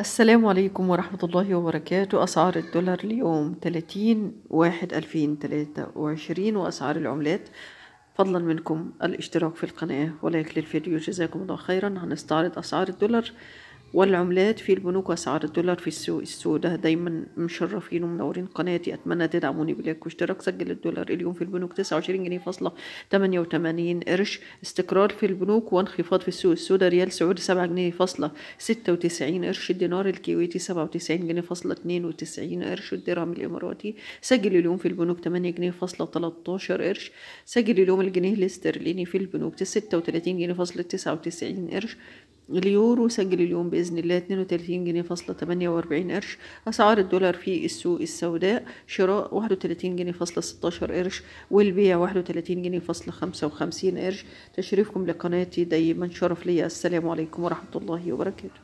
السلام عليكم ورحمة الله وبركاته أسعار الدولار اليوم 30 واحد 2023 وأسعار العملات فضلا منكم الاشتراك في القناة ولايك للفيديو جزاكم الله خيرا هنستعرض أسعار الدولار والعملات في البنوك وأسعار الدولار في السوق السوداء دايما مشرفين ومنورين قناتي أتمنى تدعموني بلايك واشتراك سجل الدولار اليوم في البنوك 29 جنيه فاصلة 88 قرش استقرار في البنوك وانخفاض في السوق السوداء ريال سعودي 7 جنيه فاصلة 96 قرش الدينار الكويتي 97 جنيه فاصلة 92 قرش الدرهم الإماراتي سجل اليوم في البنوك 8 جنيه فاصلة 13 قرش سجل اليوم الجنيه الاسترليني في البنوك 36 جنيه فاصلة 99 قرش اليورو سجل اليوم بإذن الله 32 جنيه فاصلة 48 قرش أسعار الدولار في السوق السوداء شراء 31 جنيه فاصلة 16 قرش والبيع 31 جنيه فاصلة 55 قرش تشريفكم لقناتي دايما شرف ليا السلام عليكم ورحمة الله وبركاته